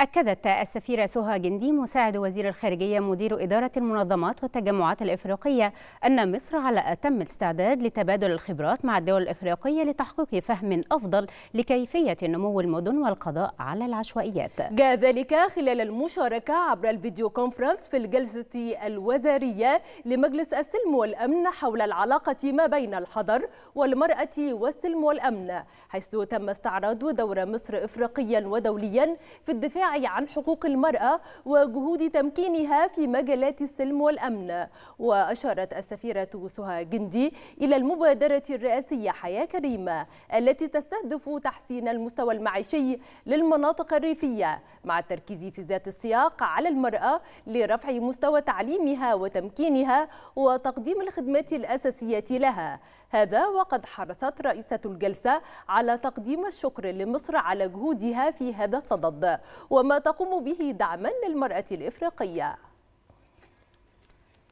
أكدت السفيرة سهى جندي مساعد وزير الخارجية مدير إدارة المنظمات والتجمعات الإفريقية أن مصر على أتم الاستعداد لتبادل الخبرات مع الدول الإفريقية لتحقيق فهم أفضل لكيفية نمو المدن والقضاء على العشوائيات جاء ذلك خلال المشاركة عبر الفيديو كونفرنس في الجلسة الوزارية لمجلس السلم والأمن حول العلاقة ما بين الحضر والمرأة والسلم والأمن حيث تم استعراض دور مصر إفريقيا ودوليا في الدفاع الوعي عن حقوق المرأة وجهود تمكينها في مجالات السلم والأمن وأشارت السفيرة سهى جندي إلى المبادرة الرئاسية حياة كريمة التي تستهدف تحسين المستوى المعيشي للمناطق الريفية مع التركيز في ذات السياق على المرأة لرفع مستوى تعليمها وتمكينها وتقديم الخدمات الأساسية لها هذا وقد حرصت رئيسة الجلسة على تقديم الشكر لمصر على جهودها في هذا الصدد وما تقوم به دعما للمرأة الإفريقية